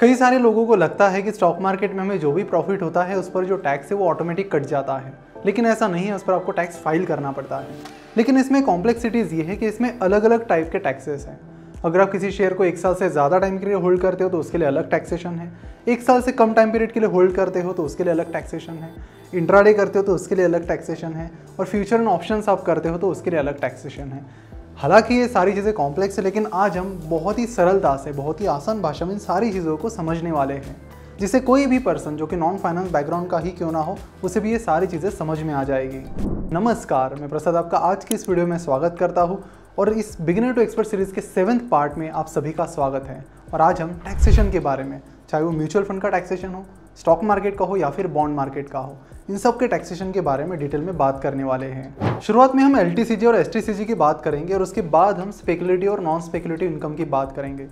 कई सारे लोगों को लगता है कि स्टॉक मार्केट में हमें जो भी प्रॉफिट होता है उस पर जो टैक्स है वो ऑटोमेटिक कट जाता है लेकिन ऐसा नहीं है उस पर आपको टैक्स फाइल करना पड़ता है लेकिन इसमें कॉम्प्लेक्सिटीज़ ये है कि इसमें अलग अलग टाइप के टैक्सेस हैं अगर आप किसी शेयर को एक साल से ज़्यादा टाइम के लिए होल्ड करते हो तो उसके लिए अलग टैक्सेशन है एक साल से कम टाइम पीरियड के लिए होल्ड करते हो तो उसके लिए अलग टैक्सेशन है इंट्राडे करते हो तो उसके लिए अलग टैक्सेशन है और फ्यूचर एंड ऑप्शन आप करते हो तो उसके लिए अलग टैक्सेशन है हालांकि ये सारी चीज़ें कॉम्प्लेक्स है लेकिन आज हम बहुत ही सरलता से बहुत ही आसान भाषा में इन सारी चीज़ों को समझने वाले हैं जिसे कोई भी पर्सन जो कि नॉन फाइनेंस बैकग्राउंड का ही क्यों ना हो उसे भी ये सारी चीज़ें समझ में आ जाएगी नमस्कार मैं प्रसाद आपका आज की इस वीडियो में स्वागत करता हूँ और इस बिगिनर टू एक्सपर्ट सीरीज़ के सेवन्थ पार्ट में आप सभी का स्वागत है और आज हम टैक्सेशन के बारे में चाहे वो म्यूचुअल फंड का टैक्सेशन हो स्टॉक मार्केट का हो या फिर बॉन्ड मार्केट का हो इन सब के टैक्सेशन के बारे में डिटेल में बात करने वाले हैं शुरुआत में हम एल और एस की बात करेंगे और उसके बाद हम स्पेकुलेटिव और नॉन स्पेकुलेटिव इनकम की बात करेंगे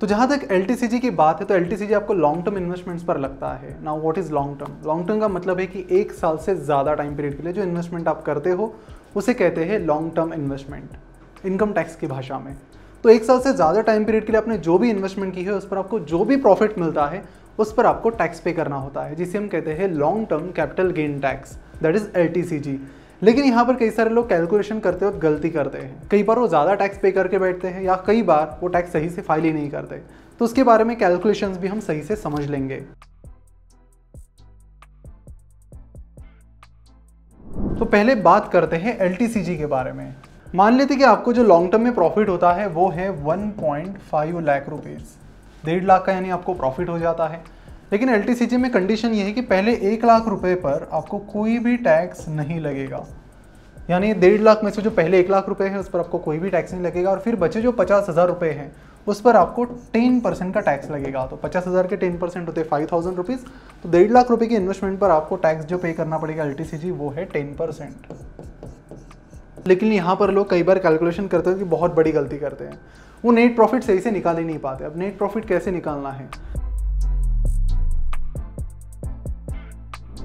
तो जहाँ तक एल की बात है तो एल आपको लॉन्ग टर्म इन्वेस्टमेंट्स पर लगता है ना what is long term long term का मतलब है कि एक साल से ज़्यादा टाइम पीरियड के लिए जो इन्वेस्टमेंट आप करते हो उसे कहते हैं long term investment income tax की भाषा में तो एक साल से ज़्यादा टाइम पीरियड के लिए आपने जो भी इन्वेस्टमेंट की है उस पर आपको जो भी प्रॉफिट मिलता है उस पर आपको टैक्स पे करना होता है जिसे हम कहते हैं long term capital gain tax that is L लेकिन यहाँ पर कई सारे लोग कैलकुलेशन करते वक्त गलती करते हैं कई बार वो ज़्यादा टैक्स पे करके बैठते हैं या कई बार वो टैक्स सही से फाइल ही नहीं करते तो उसके बारे में कैलकुलेशन भी हम सही से समझ लेंगे तो पहले बात करते हैं एल के बारे में मान लेते कि आपको जो लॉन्ग टर्म में प्रॉफिट होता है वो है 1.5 लाख रुपीज़ डेढ़ लाख का यानी आपको प्रॉफिट हो जाता है लेकिन एल में कंडीशन ये है कि पहले एक लाख रुपये पर आपको कोई भी टैक्स नहीं लगेगा यानी डेढ़ लाख में से जो पहले एक लाख रुपये है उस पर आपको कोई भी टैक्स नहीं लगेगा और फिर बचे जो पचास हज़ार रुपये हैं उस पर आपको टेन परसेंट का टैक्स लगेगा तो पचास हज़ार के टेन परसेंट होते फाइव थाउजेंड रुपीज़ तो डेढ़ लाख रुपये के इन्वेस्टमेंट पर आपको टैक्स जो पे करना पड़ेगा एल वो है टेन परसेंट लेकिन यहाँ पर लोग कई बार कैलकुलेशन करते हैं कि बहुत बड़ी गलती करते हैं वो नेट प्रॉफिट सही से निकाल ही नहीं पाते अब नेट प्रॉफिट कैसे निकालना है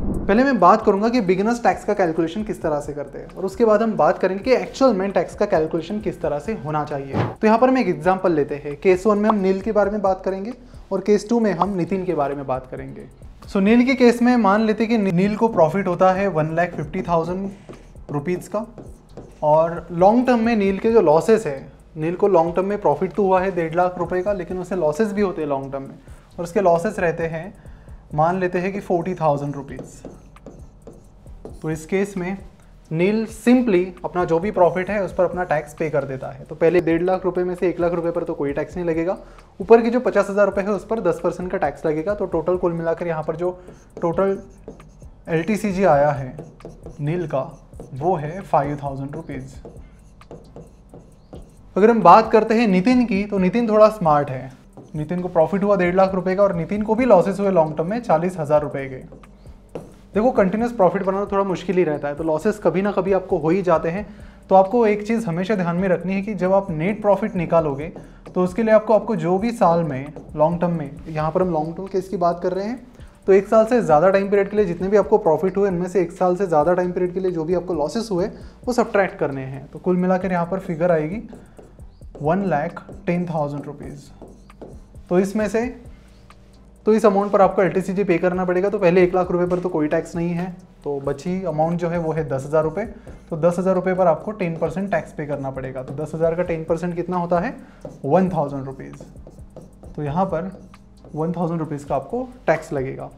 पहले मैं बात करूंगा कि बिगिनर्स टैक्स का कैलकुलेशन किस तरह से करते हैं और उसके बाद हम बात करेंगे कि एक्चुअल में टैक्स का कैलकुलेशन किस तरह से होना चाहिए तो यहाँ पर हम एक एग्जांपल लेते हैं केस वन में हम नील के बारे में बात करेंगे और केस टू में हम नितिन के बारे में बात करेंगे सो so, नील के केस में मान लेते कि नील को प्रॉफिट होता है one lakh fifty thousand rupees का और लॉन्ग टर्म में नील के जो लॉसेस हैं नील को लॉन्ग टर्म में प्रॉफिट तो हुआ है डेढ़ लाख रुपए का लेकिन उसे लॉसेस भी होते हैं लॉन्ग टर्म में और उसके लॉसेस रहते हैं मान लेते हैं कि फोर्टी थाउजेंड रुपीज़ तो इस केस में नील सिंपली अपना जो भी प्रॉफिट है उस पर अपना टैक्स पे कर देता है तो पहले डेढ़ लाख रुपए में से एक लाख रुपए पर तो कोई टैक्स नहीं लगेगा ऊपर की जो पचास हज़ार रुपये है उस पर दस परसेंट का टैक्स लगेगा तो टोटल कुल मिलाकर यहाँ पर जो टोटल एल आया है नील का वो है फाइव थाउजेंड रुपीज़ अगर हम बात करते हैं नितिन की तो नितिन थोड़ा स्मार्ट है नितिन को प्रॉफिट हुआ डेढ़ लाख रुपए का और नितिन को भी लॉसेस हुए लॉन्ग टर्म में चालीस हज़ार रुपए के देखो कंटिन्यूस प्रॉफिट बनाना थोड़ा मुश्किल ही रहता है तो लॉसेस कभी ना कभी आपको हो ही जाते हैं तो आपको एक चीज़ हमेशा ध्यान में रखनी है कि जब आप नेट प्रॉफिट निकालोगे तो उसके लिए आपको आपको जो भी साल में लॉन्ग टर्म में यहाँ पर हम लॉन्ग टर्म केस की बात कर रहे हैं तो एक साल से ज़्यादा टाइम पीरियड के लिए जितने भी आपको प्रॉफिट हुए इनमें से एक साल से ज़्यादा टाइम पीरियड के लिए जो भी आपको लॉसेस हुए वो सब्ट्रैक्ट करने हैं तो कुल मिलाकर यहाँ पर फिगर आएगी one lakh ten thousand rupees तो इसमें से तो इस अमाउंट पर आपको एल पे करना पड़ेगा तो पहले एक लाख रुपये पर तो कोई टैक्स नहीं है तो बची अमाउंट जो है वो है दस हज़ार रुपये तो दस हज़ार रुपये पर आपको टेन परसेंट टैक्स पे करना पड़ेगा तो दस हज़ार का टेन परसेंट कितना होता है वन थाउजेंड रुपीज़ तो यहाँ पर वन थाउजेंड रुपीज़ का आपको टैक्स लगेगा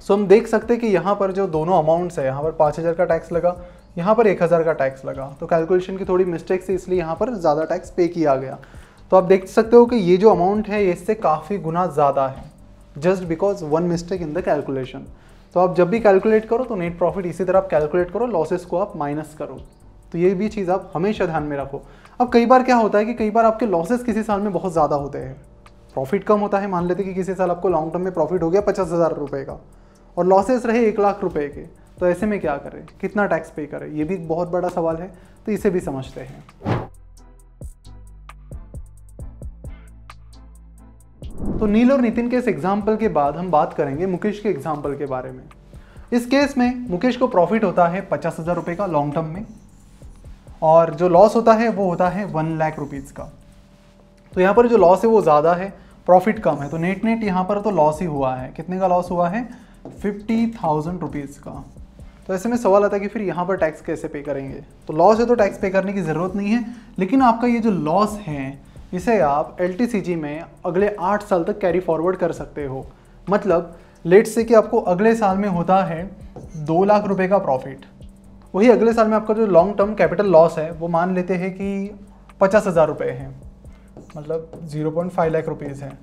सो so, हम देख सकते हैं कि यहाँ पर जो दोनों अमाउंट्स है यहाँ पर पाँच हज़ार का टैक्स लगा यहाँ पर एक हज़ार का टैक्स लगा तो कैलकुलेशन की थोड़ी मिस्टेक से इसलिए यहाँ पर ज़्यादा टैक्स पे किया गया तो आप देख सकते हो कि ये जो अमाउंट है इससे काफ़ी गुना ज़्यादा है just because one mistake in the calculation तो आप जब भी कैलकुलेट करो तो नेट प्रॉफिट इसी तरह आप कैलकुलेट करो लॉसेस को आप माइनस करो तो ये भी चीज़ आप हमेशा ध्यान में रखो अब कई बार क्या होता है कि कई बार आपके लॉसेस किसी साल में बहुत ज़्यादा होते हैं प्रॉफिट कम होता है मान लेते कि किसी साल आपको लॉन्ग टर्म में प्रॉफिट हो गया पचास हज़ार रुपये का और लॉसेस रहे एक लाख रुपए के तो ऐसे में क्या करें कितना टैक्स पे करें ये भी बहुत बड़ा सवाल है तो इसे भी समझते हैं तो नील और नितिन के इस एग्जाम्पल के बाद हम बात करेंगे मुकेश के एग्जाम्पल के बारे में इस केस में मुकेश को प्रॉफिट होता है पचास हज़ार रुपये का लॉन्ग टर्म में और जो लॉस होता है वो होता है वन लाख रुपीज़ का तो यहाँ पर जो लॉस है वो ज़्यादा है प्रॉफिट कम है तो नेट नेट यहाँ पर तो लॉस ही हुआ है कितने का लॉस हुआ है फिफ्टी थाउजेंड रुपीज़ का तो ऐसे में सवाल आता है कि फिर यहाँ पर टैक्स कैसे पे करेंगे तो लॉस है तो टैक्स पे करने की ज़रूरत नहीं है लेकिन आपका ये जो लॉस है इसे आप एल में अगले आठ साल तक कैरी फॉरवर्ड कर सकते हो मतलब लेट से कि आपको अगले साल में होता है दो लाख रुपये का प्रॉफिट वही अगले साल में आपका जो लॉन्ग टर्म कैपिटल लॉस है वो मान लेते हैं कि पचास हज़ार रुपये हैं मतलब 0.5 लाख रुपीज़ है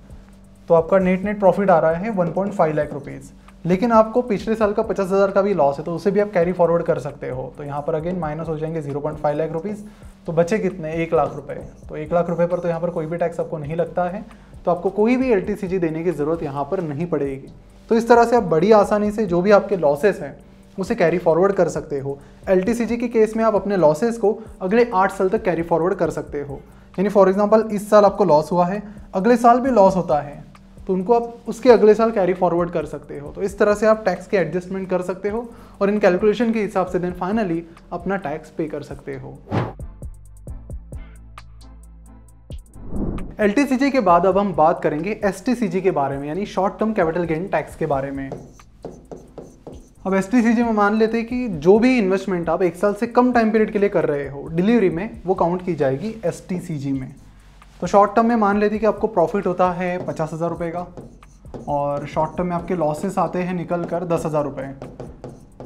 तो आपका नेट नेट प्रॉफिट आ रहा है 1.5 लाख रुपीज़ लेकिन आपको पिछले साल का पचास हज़ार का भी लॉस है तो उसे भी आप कैरी फॉरवर्ड कर सकते हो तो यहाँ पर अगेन माइनस हो जाएंगे 0.5 लाख रुपीज़ तो बचे कितने एक लाख रुपए तो एक लाख रुपए पर तो यहाँ पर कोई भी टैक्स आपको नहीं लगता है तो आपको कोई भी एल देने की ज़रूरत यहाँ पर नहीं पड़ेगी तो इस तरह से आप बड़ी आसानी से जो भी आपके लॉसेस हैं उसे कैरी फॉरवर्ड कर सकते हो एल के केस में आप अपने लॉसेस को अगले आठ साल तक कैरी फॉरवर्ड कर सकते हो यानी फॉर एग्जाम्पल इस साल आपको लॉस हुआ है अगले साल भी लॉस होता है तो उनको आप उसके अगले साल कैरी फॉरवर्ड कर सकते हो तो इस तरह से आप टैक्स के एडजस्टमेंट कर सकते हो और इन कैलकुलेशन के हिसाब से देन फाइनली अपना टैक्स पे कर सकते हो एल के बाद अब हम बात करेंगे एस के बारे में यानी short term capital gain tax के बारे में अब एस सी जी में मान लेते हैं कि जो भी इन्वेस्टमेंट आप एक साल से कम टाइम पीरियड के लिए कर रहे हो डिलीवरी में वो काउंट की जाएगी एस टी सी जी में तो शॉर्ट टर्म में मान लेते हैं कि आपको प्रॉफिट होता है पचास हज़ार रुपये का और शॉर्ट टर्म में आपके लॉसेस आते हैं निकल कर दस हज़ार रुपये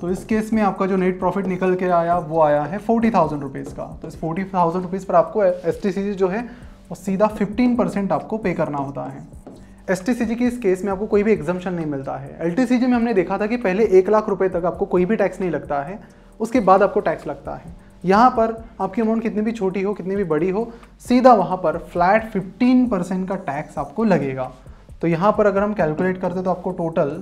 तो इस केस में आपका जो नेट प्रॉफिट निकल के आया वो आया है फोर्टी थाउजेंड रुपीज़ का तो इस फोर्टी थाउजेंड रुपीज़ पर आपको एस टी सी जी जो है वो सीधा फिफ्टीन परसेंट आपको पे करना होता है एस की इस केस में आपको कोई भी एग्जामेशन नहीं मिलता है एल में हमने देखा था कि पहले एक लाख रुपये तक आपको कोई भी टैक्स नहीं लगता है उसके बाद आपको टैक्स लगता है यहाँ पर आपकी अमाउंट कितनी भी छोटी हो कितनी भी बड़ी हो सीधा वहाँ पर फ्लैट 15 परसेंट का टैक्स आपको लगेगा तो यहाँ पर अगर हम कैलकुलेट करते तो आपको टोटल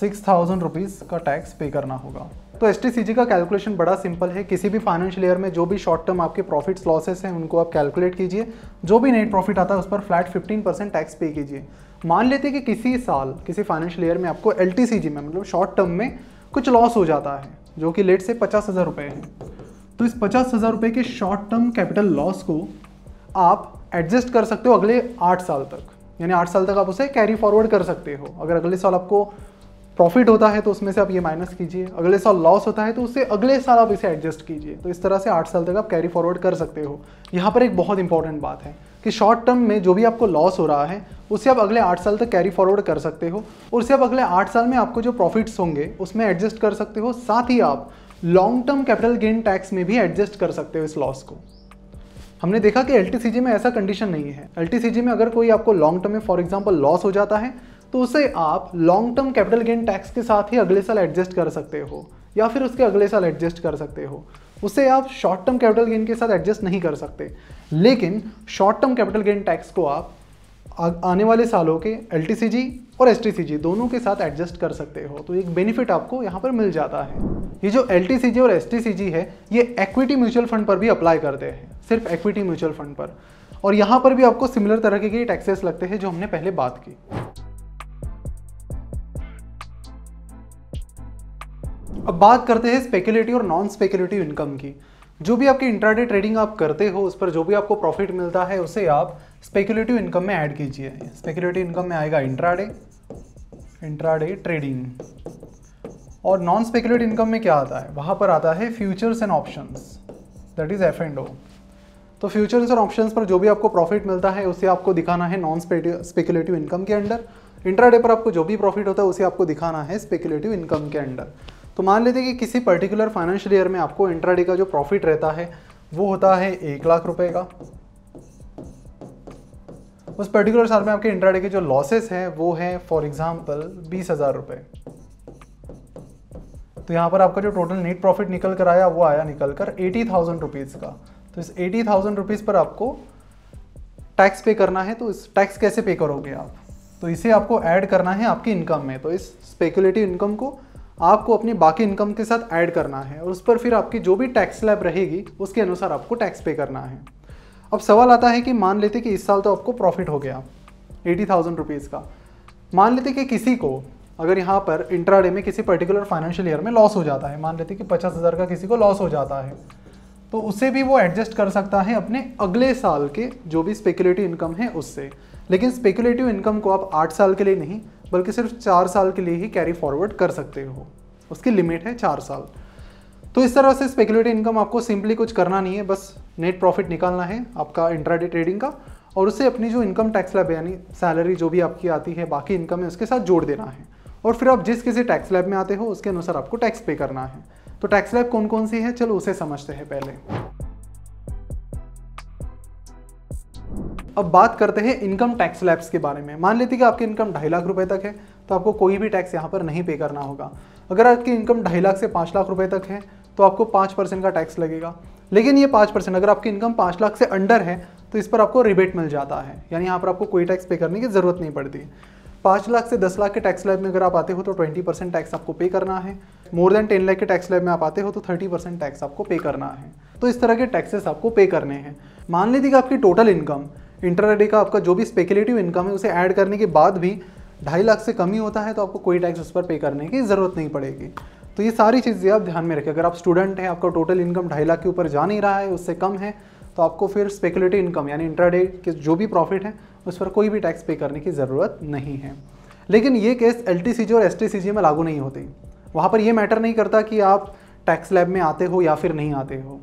सिक्स थाउजेंड रुपीज़ का टैक्स पे करना होगा तो एस का कैलकुलेशन बड़ा सिंपल है किसी भी फाइनेंशियल ईयर में जो भी शॉर्ट टर्म आपके प्रॉफिट्स लॉसेस हैं उनको आप कैलकुलेट कीजिए जो भी नेट प्रॉफिट आता है उस पर फ्लैट 15 परसेंट टैक्स पे कीजिए मान लेते कि किसी साल किसी फाइनेंशियल ईयर में आपको एल में मतलब शॉर्ट टर्म में कुछ लॉस हो जाता है जो कि लेट से पचास हज़ार रुपये है तो इस पचास हज़ार रुपये के शॉर्ट टर्म कैपिटल लॉस को आप एडजस्ट कर सकते हो अगले आठ साल तक यानी आठ साल तक आप उसे कैरी फॉरवर्ड कर सकते हो अगर अगले साल आपको प्रॉफिट होता है तो उसमें से आप ये माइनस कीजिए अगले साल लॉस होता है तो उससे अगले साल आप इसे एडजस्ट कीजिए तो इस तरह से आठ साल तक आप कैरी फॉरवर्ड कर सकते हो यहाँ पर एक बहुत इंपॉर्टेंट बात है कि शॉर्ट टर्म में जो भी आपको लॉस हो रहा है उसे आप अगले आठ साल तक कैरी फॉरवर्ड कर सकते हो और उसे आप अगले आठ साल में आपको जो प्रॉफिट्स होंगे उसमें एडजस्ट कर सकते हो साथ ही आप long term capital gain tax में भी एडजस्ट कर सकते हो इस लॉस को हमने देखा कि एल में ऐसा कंडीशन नहीं है एल में अगर कोई आपको लॉन्ग टर्म में फॉर एग्जाम्पल लॉस हो जाता है तो उसे आप long term capital gain tax के साथ ही अगले साल एडजस्ट कर सकते हो या फिर उसके अगले साल एडजस्ट कर सकते हो उसे आप शॉर्ट टर्म कैपिटल गेन के साथ एडजस्ट नहीं कर सकते लेकिन short term capital gain tax को आप आने वाले सालों के एल और एस दोनों के साथ एडजस्ट कर सकते हो तो एक बेनिफिट आपको यहाँ पर मिल जाता है ये जो एल और एस है ये एक्विटी म्यूचुअल फंड पर भी अप्लाई करते हैं सिर्फ एक्विटी म्यूचुअल फंड पर और यहाँ पर भी आपको सिमिलर तरह के टैक्सेस लगते हैं जो हमने पहले बात की अब बात करते हैं स्पेकुलेटिव और नॉन स्पेकुलेटिव इनकम की जो भी आपकी इंट्राडे ट्रेडिंग आप करते हो उस पर जो भी आपको प्रॉफिट मिलता है उसे आप स्पेकुलेटिव इनकम में ऐड कीजिए स्पेकुलेटिव इनकम में आएगा इंट्राडे इंट्राडे ट्रेडिंग और नॉन स्पेकुलेटिव इनकम में क्या आता है वहाँ पर आता है futures and options that is F and O तो फ्यूचर्स और ऑप्शंस पर जो भी आपको प्रॉफिट मिलता है उसे आपको दिखाना है नॉन स्पेकुलेटिव इनकम के अंडर इंट्राडे पर आपको जो भी प्रॉफिट होता है उसे आपको दिखाना है स्पेकुलेटिव इनकम के अंडर तो मान लेते कि किसी पर्टिकुलर फाइनेंशियल ईयर में आपको इंट्राडे का जो प्रॉफिट रहता है वो होता है एक लाख रुपए का उस पर्टिकुलर साल में आपके इंट्राडे के जो लॉसेस हैं वो हैं फॉर एग्जाम्पल बीस हज़ार रुपये तो यहाँ पर आपका जो टोटल नेट प्रॉफिट निकल कर आया वो आया निकल कर एटी थाउजेंड रुपीज़ का तो इस एटी थाउजेंड रुपीज़ पर आपको टैक्स पे करना है तो इस टैक्स कैसे पे करोगे आप तो इसे आपको ऐड करना है आपकी इनकम में तो इस स्पेकुलेटिव इनकम को आपको अपनी बाकी इनकम के साथ ऐड करना है और उस पर फिर आपकी जो भी टैक्स स्लैब रहेगी उसके अनुसार आपको टैक्स पे करना है अब सवाल आता है कि मान लेते कि इस साल तो आपको प्रॉफिट हो गया एटी थाउजेंड रुपीज़ का मान लेते कि किसी को अगर यहाँ पर इंट्राडे में किसी पर्टिकुलर फाइनेंशियल ईयर में लॉस हो जाता है मान लेते कि पचास हज़ार का किसी को लॉस हो जाता है तो उससे भी वो एडजस्ट कर सकता है अपने अगले साल के जो भी स्पेकुलेटिव इनकम है उससे लेकिन स्पेकुलेटिव इनकम को आप आठ साल के लिए नहीं बल्कि सिर्फ चार साल के लिए ही कैरी फॉरवर्ड कर सकते हो उसकी लिमिट है चार साल तो इस तरह से स्पेकुलेटिव इनकम आपको सिंपली कुछ करना नहीं है बस नेट प्रॉफिट निकालना है आपका इंट्राडे ट्रेडिंग का और उससे अपनी जो इनकम टैक्स लैब यानी सैलरी जो भी आपकी आती है बाकी इनकम है उसके साथ जोड़ देना है और फिर आप जिस किसी टैक्स लैब में आते हो उसके अनुसार आपको टैक्स पे करना है तो टैक्स लैब कौन कौन सी है चलो उसे समझते हैं पहले अब बात करते हैं इनकम टैक्स लैब्स के बारे में मान लेते कि आपकी इनकम ढाई लाख रुपए तक है तो आपको कोई भी टैक्स यहाँ पर नहीं पे करना होगा अगर आपकी इनकम ढाई लाख से पाँच लाख रुपए तक है तो आपको पाँच परसेंट का टैक्स लगेगा लेकिन ये पाँच परसेंट अगर आपकी इनकम पाँच लाख से अंडर है तो इस पर आपको रिबेट मिल जाता है यानी यहाँ पर आपको कोई टैक्स पे करने की ज़रूरत नहीं पड़ती पाँच लाख से दस लाख के टैक्स लैब में अगर आप आते हो तो ट्वेंटी परसेंट टैक्स आपको पे करना है मोर देन टेन लाख के टैक्स लैब में आप आते हो तो थर्टी परसेंट टैक्स आपको पे करना है तो इस तरह के टैक्सेस आपको पे करने हैं मान लीजिए कि आपकी टोटल इनकम इंटरडे का आपका जो भी स्पेकुलेटिव इनकम है उसे ऐड करने के बाद भी ढाई लाख से कम ही होता है तो आपको कोई टैक्स उस पर पे करने की ज़रूरत नहीं पड़ेगी तो ये सारी चीज़ें आप ध्यान में रखें अगर आप स्टूडेंट हैं आपका टोटल इनकम ढाई लाख के ऊपर जा नहीं रहा है उससे कम है तो आपको फिर स्पेकुलेटिव इनकम यानी इंट्राडे के जो भी प्रॉफिट है उस पर कोई भी टैक्स पे करने की ज़रूरत नहीं है लेकिन ये केस एल और एस में लागू नहीं होती वहाँ पर यह मैटर नहीं करता कि आप टैक्स लैब में आते हो या फिर नहीं आते हो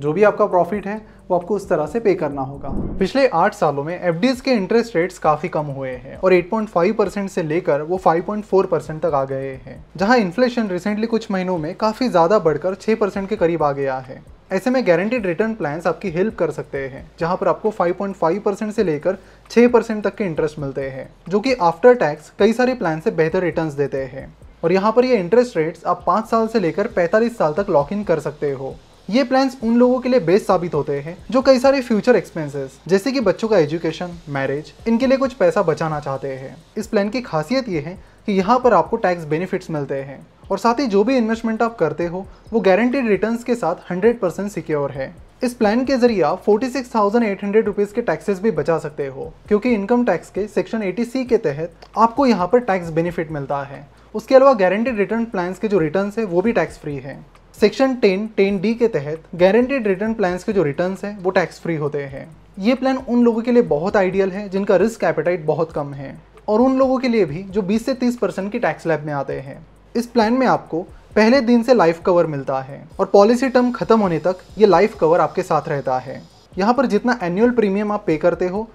जो भी आपका प्रॉफिट है वो आपको उस तरह से पे करना होगा पिछले आठ सालों में एफ के इंटरेस्ट रेट्स काफ़ी कम हुए हैं और 8.5 परसेंट से लेकर वो 5.4 परसेंट तक आ गए हैं जहां इन्फ्लेशन रिसेंटली कुछ महीनों में काफ़ी ज़्यादा बढ़कर 6 परसेंट के करीब आ गया है ऐसे में गारंटीड रिटर्न प्लान्स आपकी हेल्प कर सकते हैं जहां पर आपको 5.5 परसेंट से लेकर 6 परसेंट तक के इंटरेस्ट मिलते हैं जो कि आफ्टर टैक्स कई सारे प्लान से बेहतर रिटर्न्स देते हैं और यहाँ पर ये इंटरेस्ट रेट्स आप पाँच साल से लेकर पैंतालीस साल तक लॉक इन कर सकते हो ये प्लान्स उन लोगों के लिए बेस्ट साबित होते हैं जो कई सारे फ्यूचर एक्सपेंसेस जैसे कि बच्चों का एजुकेशन मैरिज इनके लिए कुछ पैसा बचाना चाहते हैं इस प्लान की खासियत ये है कि यहाँ पर आपको टैक्स बेनिफिट्स मिलते हैं और साथ ही जो भी इन्वेस्टमेंट आप करते हो वो गारंटेड रिटर्न्स के साथ 100 परसेंट सिक्योर है इस प्लान के जरिए आप forty six thousand eight hundred rupees के टैक्सेस भी बचा सकते हो क्योंकि इनकम टैक्स के सेक्शन एटी सी के तहत आपको यहाँ पर टैक्स बेनिफिट मिलता है उसके अलावा गारंटेड रिटर्न प्लान्स के जो रिटर्न है वो भी टैक्स फ्री है सेक्शन टेन टेन डी के तहत गारंटेड रिटर्न प्लान्स के जो रिटर्न है वो टैक्स फ्री होते हैं ये प्लान उन लोगों के लिए बहुत आइडियल है जिनका रिस्क एपेटाइट बहुत कम है और उन लोगों के लिए भी जो 20 से 30 परसेंट की टैक्स लैब में आते हैं इस प्लान में आपको पहले दिन से लाइफ कवर मिलता है और पॉलिसी टर्म खत्म होने तक ये लाइफ कवर आपके साथ रहता है यहाँ पर जितना एनुअल प्रीमियम आप पे करते हो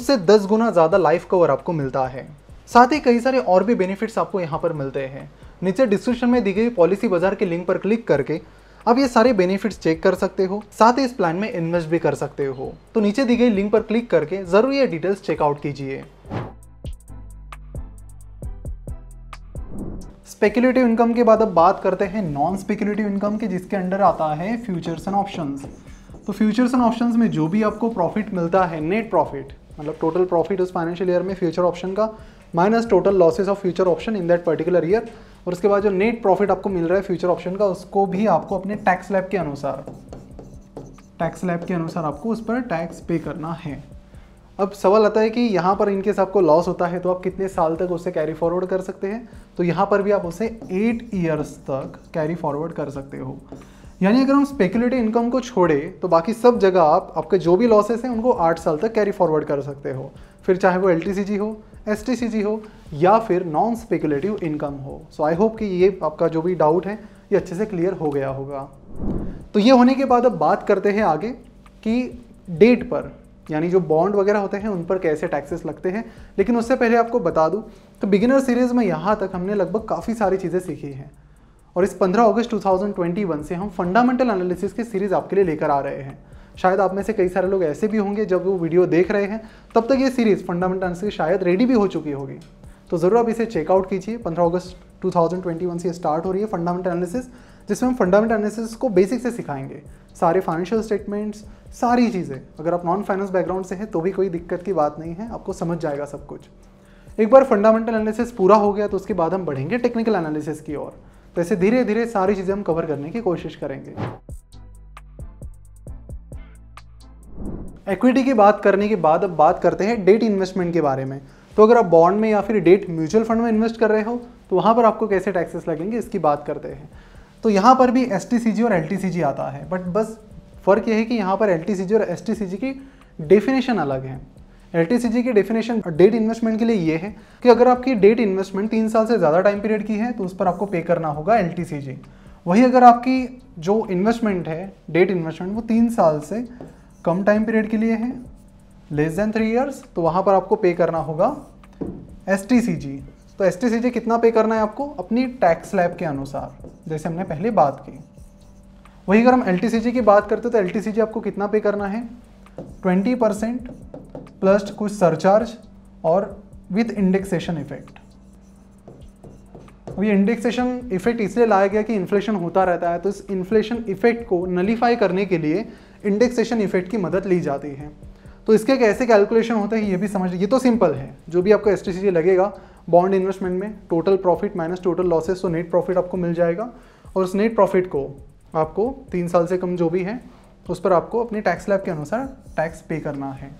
उससे दस गुना ज़्यादा लाइफ कवर आपको मिलता है साथ ही कई सारे और भी बेनिफिट्स आपको यहाँ पर मिलते हैं नीचे डिस्क्रिप्शन में दी गई पॉलिसी बाजार के लिंक पर क्लिक करके आप ये सारे बेनिफिट्स चेक कर सकते हो साथ ही इस प्लान में इन्वेस्ट भी कर सकते हो तो नीचे दी गई लिंक पर क्लिक करके जरूर ये डिटेल्स चेकआउट कीजिए स्पेकुलेटिव इनकम के बाद अब बात करते हैं नॉन स्पेकुलेटिव इनकम के जिसके अंडर आता है फ्यूचर्स एंड ऑप्शंस तो फ्यूचर्स एंड ऑप्शंस में जो भी आपको प्रॉफिट मिलता है नेट प्रॉफिट मतलब टोटल प्रॉफिट उस फाइनेंशियल ईयर में फ्यूचर ऑप्शन का minus total losses of future option in that particular year और उसके बाद जो नेट प्रॉफिट आपको मिल रहा है फ्यूचर ऑप्शन का उसको भी आपको अपने टैक्स लैब के अनुसार टैक्स लैब के अनुसार आपको उस पर टैक्स पे करना है अब सवाल आता है कि यहाँ पर साथ को लॉस होता है तो आप कितने साल तक उसे कैरी फॉरवर्ड कर सकते हैं तो यहाँ पर भी आप उसे एट ईयर्स तक कैरी फॉरवर्ड कर सकते हो यानी अगर हम स्पेकुलेटिव इनकम को छोड़े तो बाकी सब जगह आप आपके जो भी लॉसेस हैं उनको आठ साल तक कैरी फॉरवर्ड कर सकते हो फिर चाहे वो एल हो एस हो या फिर नॉन स्पेकुलेटिव इनकम हो सो आई होप कि ये आपका जो भी डाउट है ये अच्छे से क्लियर हो गया होगा तो ये होने के बाद अब बात करते हैं आगे कि डेट पर यानी जो बॉन्ड वगैरह होते हैं उन पर कैसे टैक्सेस लगते हैं लेकिन उससे पहले आपको बता दूं तो बिगिनर सीरीज़ में यहाँ तक हमने लगभग काफ़ी सारी चीज़ें सीखी हैं और इस 15 अगस्त 2021 से हम फंडामेंटल एनालिसिस की सीरीज़ आपके लिए लेकर आ रहे हैं शायद आप में से कई सारे लोग ऐसे भी होंगे जब वो वीडियो देख रहे हैं तब तक ये सीरीज़ फंडामेंटल्स की शायद रेडी भी हो चुकी होगी तो ज़रूर आप इसे चेकआउट कीजिए पंद्रह अगस्त 2021 से स्टार्ट हो रही है फंडामेंटल एनालिसिस जिसमें हम फंडामेंटल एनालिसिस को बेसिक से सिखाएंगे सारे फाइनेंशियल स्टेटमेंट्स सारी चीज़ें अगर आप नॉन फाइनेंस बैकग्राउंड से हैं तो भी कोई दिक्कत की बात नहीं है आपको समझ जाएगा सब कुछ एक बार फंडामेंटल एनालिसिस पूरा हो गया तो उसके बाद हम बढ़ेंगे टेक्निकल एनालिसिस की ओर तो ऐसे धीरे धीरे सारी चीज़ें हम कवर करने की कोशिश करेंगे इक्विटी की बात करने के बाद अब बात करते हैं डेट इन्वेस्टमेंट के बारे में तो अगर आप बॉन्ड में या फिर डेट म्यूचुअल फंड में इन्वेस्ट कर रहे हो तो वहाँ पर आपको कैसे टैक्सेस लगेंगे इसकी बात करते हैं तो यहाँ पर भी एस और एल आता है बट बस फ़र्क यह है कि यहाँ पर एल और एस की डेफिनेशन अलग है एल की डेफिनेशन डेट इन्वेस्टमेंट के लिए ये है कि अगर आपकी डेट इन्वेस्टमेंट तीन साल से ज़्यादा टाइम पीरियड की है तो उस पर आपको पे करना होगा एल वही अगर आपकी जो इन्वेस्टमेंट है डेट इन्वेस्टमेंट वो तीन साल से कम टाइम पीरियड के लिए है लेस देन थ्री इयर्स तो वहाँ पर आपको पे करना होगा एस तो एस कितना पे करना है आपको अपनी टैक्स स्लैब के अनुसार जैसे हमने पहले बात की वही अगर हम एल की बात करते तो एल आपको कितना पे करना है ट्वेंटी परसेंट प्लस कुछ सरचार्ज और विथ इंडेक्सेशन इफेक्ट अभी इंडेक्सेशन इफेक्ट इसलिए लाया गया कि इन्फ्लेशन होता रहता है तो इस इन्फ्लेशन इफेक्ट को नलीफाई करने के लिए इंडेक्सेशन इफेक्ट की मदद ली जाती है तो इसके कैसे कैलकुलेशन होते हैं ये भी समझ ये तो सिंपल है जो भी आपको एस लगेगा बॉन्ड इन्वेस्टमेंट में total profit minus total losses तो नेट प्रॉफिट आपको मिल जाएगा और उस नेट प्रॉफिट को आपको तीन साल से कम जो भी है उस पर आपको अपने टैक्स लैब के अनुसार टैक्स पे करना है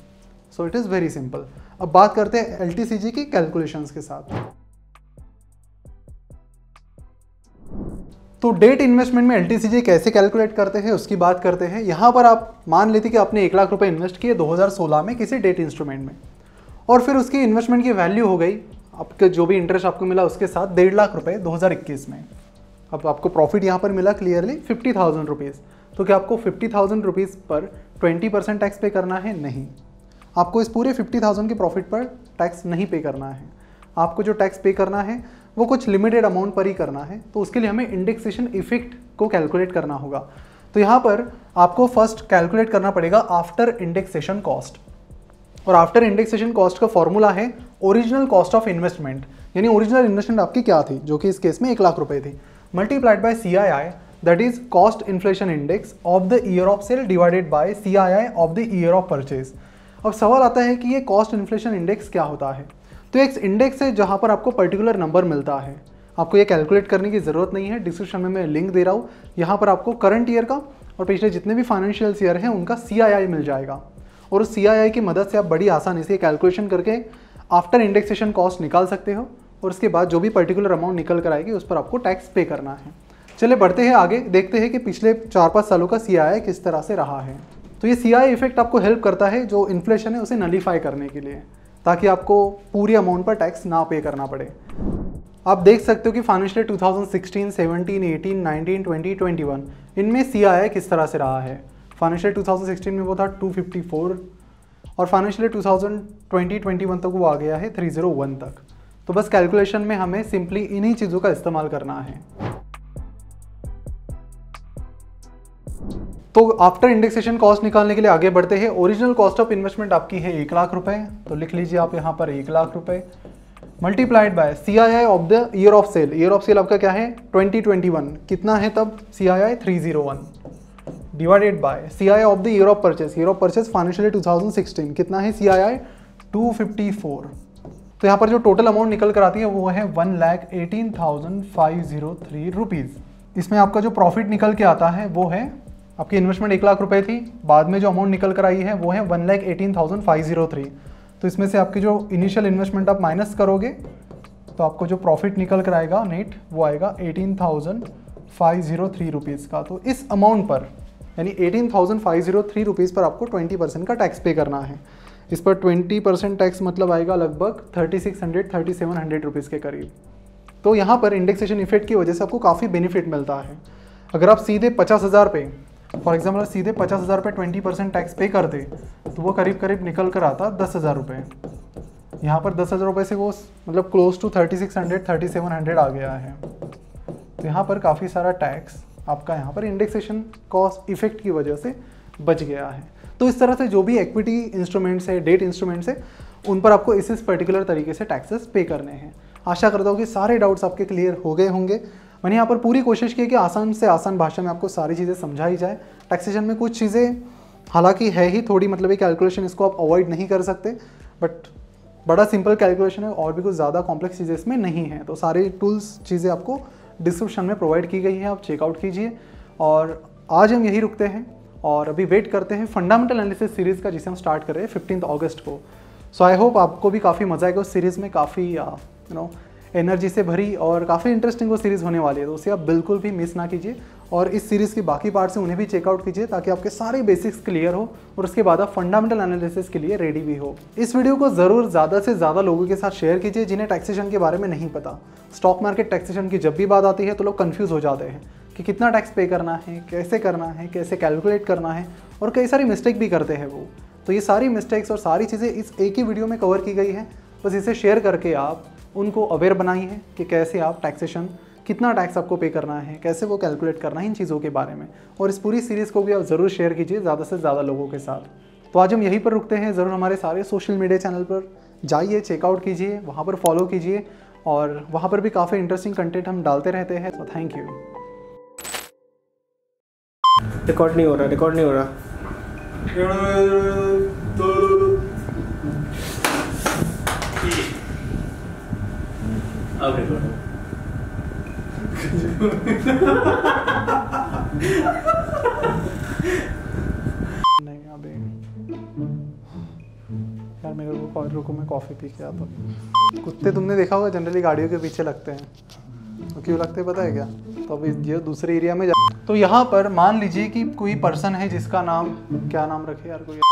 so it is very simple अब बात करते हैं एल की कैलकुलेशंस के साथ तो डेट इन्वेस्टमेंट में एल कैसे कैलकुलेट करते हैं उसकी बात करते हैं यहाँ पर आप मान लेते कि आपने एक लाख रुपये इन्वेस्ट किए 2016 में किसी डेट इंस्ट्रूमेंट में और फिर उसकी इन्वेस्टमेंट की वैल्यू हो गई आपके जो भी इंटरेस्ट आपको मिला उसके साथ डेढ़ लाख रुपये 2021 में अब आपको प्रॉफिट यहाँ पर मिला क्लियरली फिफ्टी थाउजेंड रुपीज़ तो क्या आपको फिफ्टी थाउजेंड रुपीज़ पर ट्वेंटी परसेंट टैक्स पे करना है नहीं आपको इस पूरे फिफ्टी थाउजेंड के प्रॉफिट पर टैक्स नहीं पे करना है आपको जो टैक्स पे करना है वो कुछ लिमिटेड अमाउंट पर ही करना है तो उसके लिए हमें इंडेक्सेशन इफेक्ट को कैलकुलेट करना होगा तो यहाँ पर आपको फर्स्ट कैलकुलेट करना पड़ेगा आफ्टर इंडेक्सेशन कॉस्ट और आफ्टर इंडेक्सेशन कॉस्ट का फॉर्मूला है ओरिजिनल कॉस्ट ऑफ इन्वेस्टमेंट यानी ओरिजिनल इन्वेस्टमेंट आपकी क्या थी जो कि इस केस में एक लाख रुपए थी multiplied by C I I that is cost inflation index of the year of sale divided by C I I of the year of purchase अब सवाल आता है कि ये कॉस्ट इन्फ्लेशन इंडेक्स क्या होता है तो एक इंडेक्स है जहाँ पर आपको पर्टिकुलर नंबर मिलता है आपको ये कैलकुलेट करने की ज़रूरत नहीं है डिस्क्रिप्शन में मैं लिंक दे रहा हूँ यहाँ पर आपको करंट ईयर का और पिछले जितने भी फाइनेंशियल्स ईयर हैं उनका सी मिल जाएगा और उस सी की मदद से आप बड़ी आसानी से कैलकुलेशन करके आफ्टर इंडेक्सेशन कॉस्ट निकाल सकते हो और उसके बाद जो भी पर्टिकुलर अमाउंट निकल कर आएगी उस पर आपको टैक्स पे करना है चले बढ़ते हैं आगे देखते हैं कि पिछले चार पाँच सालों का सी किस तरह से रहा है तो ये सी इफेक्ट आपको हेल्प करता है जो इन्फ्लेशन है उसे नलीफाई करने के लिए ताकि आपको पूरी अमाउंट पर टैक्स ना पे करना पड़े आप देख सकते हो कि फाइनेंशियल 2016, 17, 18, 19, 20, 21 इनमें सी आई किस तरह से रहा है फाइनेंशियल 2016 में वो था 254 और फाइनेंशियल 2020, 21 तक वो आ गया है 301 तक तो बस कैलकुलेशन में हमें सिंपली इन्हीं चीज़ों का इस्तेमाल करना है तो आफ्टर इंडेक्सेशन कॉस्ट निकालने के लिए आगे बढ़ते हैं ओरिजिनल कॉस्ट ऑफ इन्वेस्टमेंट आपकी है एक लाख रुपए तो लिख लीजिए आप यहाँ पर एक लाख रुपए multiplied by C I I of the year of sale year of sale आपका क्या है 2021 कितना है तब C I I three zero one divided by C I of the year of purchase year of purchase financial two thousand sixteen कितना है C I I two fifty four तो यहाँ पर जो टोटल अमाउंट निकल कर आती है वो है one lakh eighteen thousand five zero three rupees इसमें आपका जो प्रॉफिट निकल के आता है वो है आपकी इन्वेस्टमेंट एक लाख रुपए थी बाद में जो अमाउंट निकल कर आई है वो है one lakh eighteen thousand five zero three तो इसमें से आपकी जो इनिशियल इन्वेस्टमेंट आप माइनस करोगे तो आपको जो प्रॉफिट निकल कर आएगा नेट वो आएगा eighteen thousand five zero three rupees का तो इस अमाउंट पर यानी eighteen thousand five zero three rupees पर आपको ट्वेंटी परसेंट का टैक्स पे करना है इस पर ट्वेंटी परसेंट टैक्स मतलब आएगा लगभग thirty six hundred thirty seven hundred rupees के करीब तो यहाँ पर इंडेक्सेशन इफेक्ट की वजह से आपको काफ़ी बेनिफिट मिलता है अगर आप सीधे पचास हज़ार पे फॉर एग्जाम्पल अगर सीधे पचास हज़ार रुपये ट्वेंटी परसेंट टैक्स पे करते तो वो करीब करीब निकल कर आता दस हज़ार रुपये यहाँ पर दस हज़ार रुपये से वो मतलब close to thirty six hundred thirty seven hundred आ गया है तो यहाँ पर काफ़ी सारा टैक्स आपका यहाँ पर इंडेक्सेशन कॉस्ट इफेक्ट की वजह से बच गया है तो इस तरह से जो भी इक्विटी इंस्ट्रूमेंट्स है डेट इंस्ट्रूमेंट्स है उन पर आपको इस इस पर्टिकुलर तरीके से टैक्सेस पे करने हैं आशा करता हूँ कि सारे डाउट्स आपके क्लियर हो गए होंगे मैंने यहाँ पर पूरी कोशिश की कि आसान से आसान भाषा में आपको सारी चीज़ें समझाई जाए टैक्सेशन में कुछ चीज़ें हालांकि है ही थोड़ी मतलब ये कैलकुलेशन इसको आप अवॉइड नहीं कर सकते बट बड़ा सिंपल कैलकुलेशन है और भी कुछ ज़्यादा कॉम्प्लेक्स चीज़ें इसमें नहीं हैं तो सारे टूल्स चीज़ें आपको डिस्क्रिप्शन में प्रोवाइड की गई हैं आप चेकआउट कीजिए और आज हम यही रुकते हैं और अभी वेट करते हैं फंडामेंटल एनालिसिस सीरीज़ का जिसे हम स्टार्ट कर रहे हैं फिफ्टीन अगस्त को सो आई होप आपको भी काफ़ी मज़ा आएगा उस सीरीज़ में काफ़ी यू नो एनर्जी से भरी और काफ़ी इंटरेस्टिंग वो सीरीज़ होने वाली है तो उसे आप बिल्कुल भी मिस ना कीजिए और इस सीरीज़ के बाकी पार्ट से उन्हें भी चेकआउट कीजिए ताकि आपके सारे बेसिक्स क्लियर हो और उसके बाद आप फंडामेंटल एनालिसिस के लिए रेडी भी हो इस वीडियो को ज़रूर ज़्यादा से ज़्यादा लोगों के साथ शेयर कीजिए जिन्हें टैक्सेशन के बारे में नहीं पता स्टॉक मार्केट टैक्सेशन की जब भी बात आती है तो लोग कन्फ्यूज़ हो जाते हैं कि कितना टैक्स पे करना है कैसे करना है कैसे कैलकुलेट करना है और कई सारी मिस्टेक भी करते हैं वो तो ये सारी मिस्टेक्स और सारी चीज़ें इस एक ही वीडियो में कवर की गई है बस इसे शेयर करके आप उनको अवेयर बनाई है कि कैसे आप टैक्सेशन कितना टैक्स आपको पे करना है कैसे वो कैलकुलेट करना है इन चीज़ों के बारे में और इस पूरी सीरीज़ को भी आप ज़रूर शेयर कीजिए ज़्यादा से ज़्यादा लोगों के साथ तो आज हम यहीं पर रुकते हैं ज़रूर हमारे सारे सोशल मीडिया चैनल पर जाइए चेकआउट कीजिए वहाँ पर फॉलो कीजिए और वहाँ पर भी काफ़ी इंटरेस्टिंग कंटेंट हम डालते रहते हैं तो थैंक यू रिकॉर्ड नहीं हो रहा रिकॉर्ड नहीं हो रहा नहीं यार मेरे को कॉल रुको मैं कॉफ़ी पी के आता कुत्ते तुमने देखा होगा जनरली गाड़ियों के पीछे लगते हैं तो क्यों लगते पता है क्या तो अभी ये दूसरे एरिया में जा तो यहाँ पर मान लीजिए कि कोई पर्सन है जिसका नाम क्या नाम रखे यार कोई